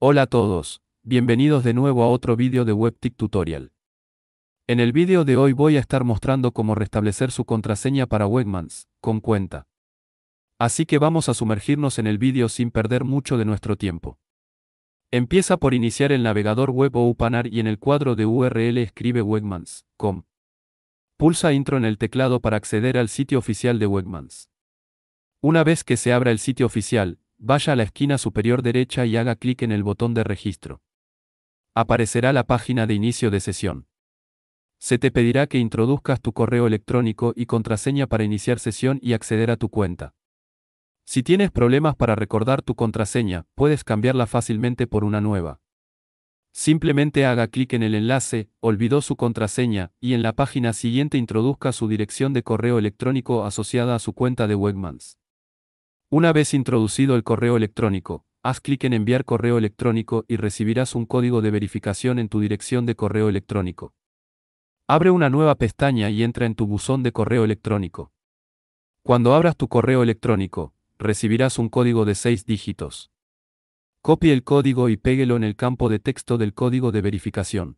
Hola a todos, bienvenidos de nuevo a otro vídeo de WebTik Tutorial. En el vídeo de hoy voy a estar mostrando cómo restablecer su contraseña para Wegmans, con cuenta. Así que vamos a sumergirnos en el vídeo sin perder mucho de nuestro tiempo. Empieza por iniciar el navegador web o Upanar y en el cuadro de URL escribe wegmans.com. Pulsa Intro en el teclado para acceder al sitio oficial de Wegmans. Una vez que se abra el sitio oficial, Vaya a la esquina superior derecha y haga clic en el botón de registro. Aparecerá la página de inicio de sesión. Se te pedirá que introduzcas tu correo electrónico y contraseña para iniciar sesión y acceder a tu cuenta. Si tienes problemas para recordar tu contraseña, puedes cambiarla fácilmente por una nueva. Simplemente haga clic en el enlace, olvidó su contraseña, y en la página siguiente introduzca su dirección de correo electrónico asociada a su cuenta de Wegmans. Una vez introducido el correo electrónico, haz clic en enviar correo electrónico y recibirás un código de verificación en tu dirección de correo electrónico. Abre una nueva pestaña y entra en tu buzón de correo electrónico. Cuando abras tu correo electrónico, recibirás un código de seis dígitos. Copie el código y péguelo en el campo de texto del código de verificación.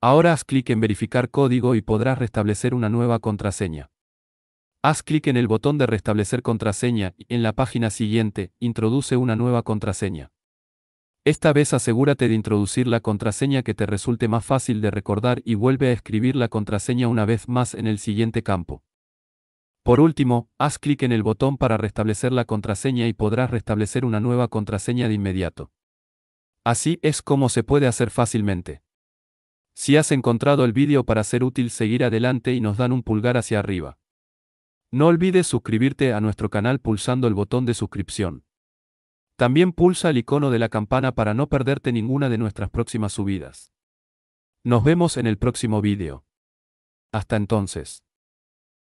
Ahora haz clic en verificar código y podrás restablecer una nueva contraseña. Haz clic en el botón de Restablecer contraseña y en la página siguiente, introduce una nueva contraseña. Esta vez asegúrate de introducir la contraseña que te resulte más fácil de recordar y vuelve a escribir la contraseña una vez más en el siguiente campo. Por último, haz clic en el botón para restablecer la contraseña y podrás restablecer una nueva contraseña de inmediato. Así es como se puede hacer fácilmente. Si has encontrado el vídeo para ser útil seguir adelante y nos dan un pulgar hacia arriba. No olvides suscribirte a nuestro canal pulsando el botón de suscripción. También pulsa el icono de la campana para no perderte ninguna de nuestras próximas subidas. Nos vemos en el próximo vídeo. Hasta entonces.